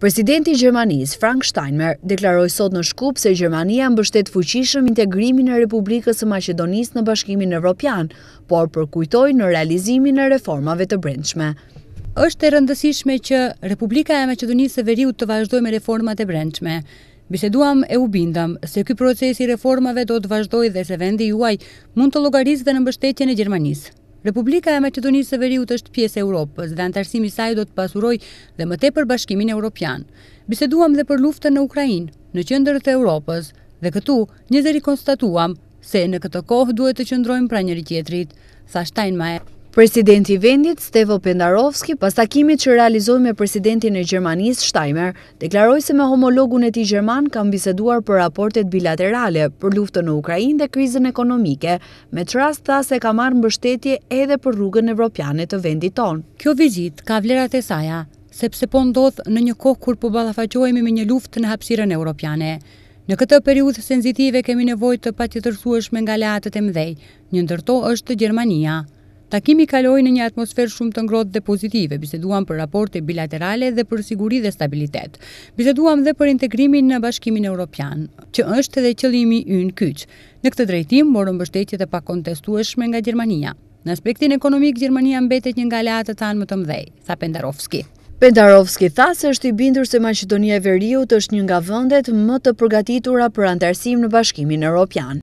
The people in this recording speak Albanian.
Presidenti Gjermanis, Frank Steinmer, deklaroj sot në shkup se Gjermania më bështet fuqishëm integrimin e Republikës e Macedonis në bashkimin Evropian, por përkujtoj në realizimin e reformave të brendshme. Êshtë e rëndësishme që Republika e Macedonis e Veriut të vazhdoj me reformat e brendshme. Biseduam e u bindam se këj procesi reformave do të vazhdoj dhe se vendi juaj mund të logarizë dhe në mbështetjen e Gjermanisë. Republika e Macedonisë së Veriut është pjesë e Europës dhe antarësimi i saj do të pasuroj dhe më tepër bashkimin evropian. Biseduam dhe për luftën në Ukrainë, në qendër të Europës dhe këtu njëzëri konstatuam se në këtë kohë duhet të qëndrojmë pra njëri tjetrit, sa Steinmeier. Presidenti vendit Stevo Pendarovski, pas takimit që realizoj me presidentin e Gjermanis Shtajmer, deklaroj se me homologun e ti Gjerman kam biseduar për raportet bilaterale për luftën në Ukrajin dhe krizën ekonomike, me të rast se ka marrë mbështetje edhe për rrugën evropiane të vendit ton. Kjo vizit ka vlerat e saja, sepse po ndodh në një kohë kur po balafaqohemi me një luftë në hapsiren evropiane. Në këtë periud senzitive kemi nevoj të patjetërsueshme nga leatët e mdhej, një ndërto është Gjermania. Takimi kaloi në një atmosferë shumë të ngrohtë dhe pozitive. Biseduam për raporte bilaterale dhe për siguri dhe stabilitet. Biseduam dhe për integrimin në Bashkimin Evropian, që është edhe qëllimi ynë kyç. Në këtë drejtim morëm mbështetje të pakontestueshme nga Gjermania. Në aspektin ekonomik Gjermania mbetet një nga të tanë më të mëdhej, tha Pendarovski. Pendarovski tha se është i bindur se Maqedonia e Veriut është një nga vendet më të përgatitura për antarësim në Bashkimin Evropian.